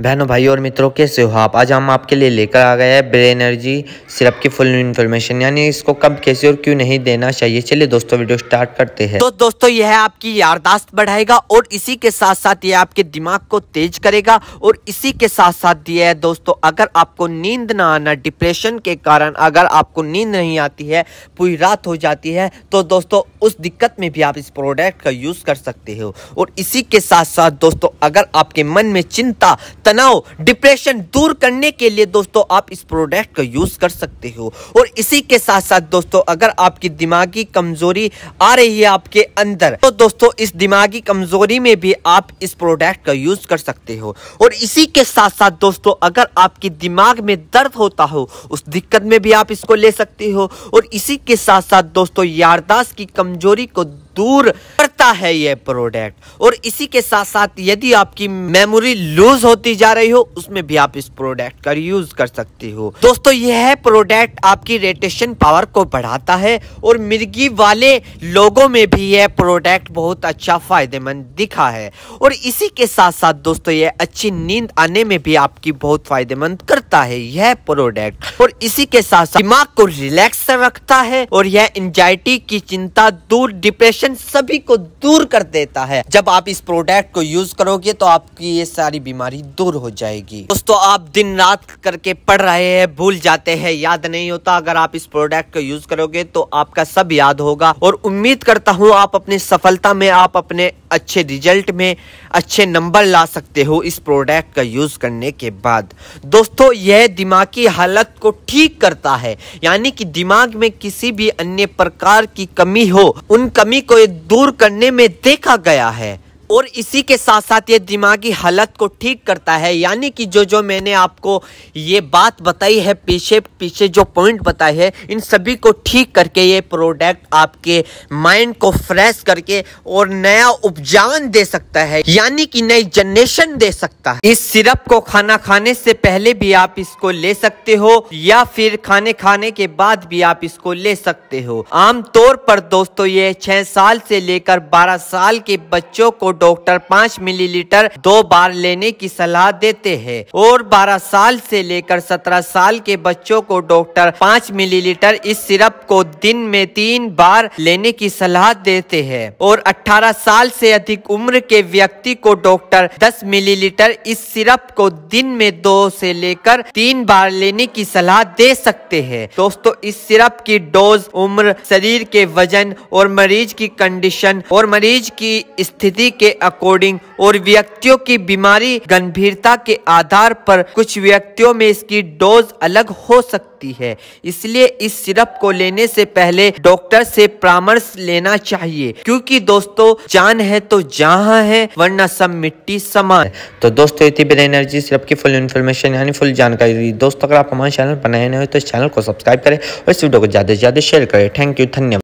बहनों भाई और मित्रों कैसे हो आप आज हम आपके लिए लेकर आ गए हैं ब्रेन एनर्जी सिरप की फुल इन्फॉर्मेशन यानी इसको कब कैसे और क्यों नहीं देना चाहिए चलिए दोस्तों वीडियो स्टार्ट करते हैं तो दोस्तों यह है आपकी याददाश्त बढ़ाएगा और इसी के साथ साथ यह आपके दिमाग को तेज करेगा और इसी के साथ साथ यह है दोस्तों अगर आपको नींद ना आना डिप्रेशन के कारण अगर आपको नींद नहीं आती है पूरी रात हो जाती है तो दोस्तों उस दिक्कत में भी आप इस प्रोडक्ट का यूज़ कर सकते हो और इसी के साथ साथ दोस्तों अगर आपके मन में चिंता तनाव डिप्रेशन दूर करने के लिए दोस्तों आप इस प्रोडक्ट का यूज़ कर सकते हो और इसी के साथ साथ दोस्तों अगर आपकी दिमागी कमज़ोरी आ रही है आपके अंदर तो दोस्तों इस दिमागी कमज़ोरी में भी आप इस प्रोडक्ट का यूज़ कर सकते हो और इसी के साथ साथ दोस्तों अगर आपके दिमाग में दर्द होता हो उस दिक्कत में भी आप इसको ले सकते हो और इसी के साथ साथ दोस्तों यारदाश्त की कमज़ोरी को दूर करता है ये प्रोडक्ट और इसी के साथ साथ यदि आपकी मेमोरी लूज होती जा रही हो उसमें भी आप इस प्रोडक्ट का यूज कर सकते हो दोस्तों यह प्रोडक्ट आपकी रेटेशन पावर को बढ़ाता है और मिर्गी वाले लोगों में भी यह प्रोडक्ट बहुत अच्छा फायदेमंद दिखा है और इसी के साथ साथ दोस्तों यह अच्छी नींद आने में भी आपकी बहुत फायदेमंद करता है यह प्रोडक्ट और इसी के साथ साथ दिमाग को रिलैक्स रखता है और यह एंजाइटी की चिंता दूर डिप्रेशन इन्फेक्शन सभी को दूर कर देता है जब आप इस प्रोडक्ट को यूज करोगे तो आपकी ये सारी बीमारी दूर हो जाएगी दोस्तों आप दिन रात करके पढ़ रहे हैं भूल जाते हैं याद नहीं होता अगर आप इस प्रोडक्ट को यूज करोगे तो आपका सब याद होगा और उम्मीद करता हूँ आप अपनी सफलता में आप अपने अच्छे रिजल्ट में अच्छे नंबर ला सकते हो इस प्रोडक्ट का यूज करने के बाद दोस्तों यह दिमागी हालत को ठीक करता है यानी कि दिमाग में किसी भी अन्य प्रकार की कमी हो उन कमी को को दूर करने में देखा गया है और इसी के साथ साथ ये दिमागी हालत को ठीक करता है यानी कि जो जो मैंने आपको ये बात बताई है पीछे पीछे जो पॉइंट बताए हैं इन सभी को ठीक करके ये प्रोडक्ट आपके माइंड को फ्रेश करके और नया उपजान दे सकता है यानी कि नई जनरेशन दे सकता है इस सिरप को खाना खाने से पहले भी आप इसको ले सकते हो या फिर खाने खाने के बाद भी आप इसको ले सकते हो आमतौर पर दोस्तों ये छह साल से लेकर बारह साल के बच्चों को डॉक्टर 5 मिलीलीटर दो बार लेने की सलाह देते हैं और 12 साल से लेकर 17 साल के बच्चों को डॉक्टर 5 मिलीलीटर इस सिरप को दिन में तीन बार लेने की सलाह देते हैं और 18 साल से अधिक उम्र के व्यक्ति को डॉक्टर 10 मिलीलीटर इस सिरप को दिन में दो से लेकर तीन बार लेने की सलाह दे सकते हैं दोस्तों इस सिरप की डोज उम्र शरीर के वजन और मरीज की कंडीशन और मरीज की स्थिति के अकॉर्डिंग और व्यक्तियों की बीमारी गंभीरता के आधार पर कुछ व्यक्तियों में इसकी डोज अलग हो सकती है इसलिए इस सिरप को लेने से पहले डॉक्टर से परामर्श लेना चाहिए क्योंकि दोस्तों जान है तो जहाँ है वरना सब मिट्टी समान तो दोस्तों ये एनर्जी सिरप की फुल इन्फॉर्मेशन यानी फुल जानकारी दोस्तों अगर आप हमारे चैनल पर नए नए हो तो इस चैनल को सब्सक्राइब करें और इस वीडियो को ज़्यादा से ज़्यादा शेयर करें थैंक यू धन्यवाद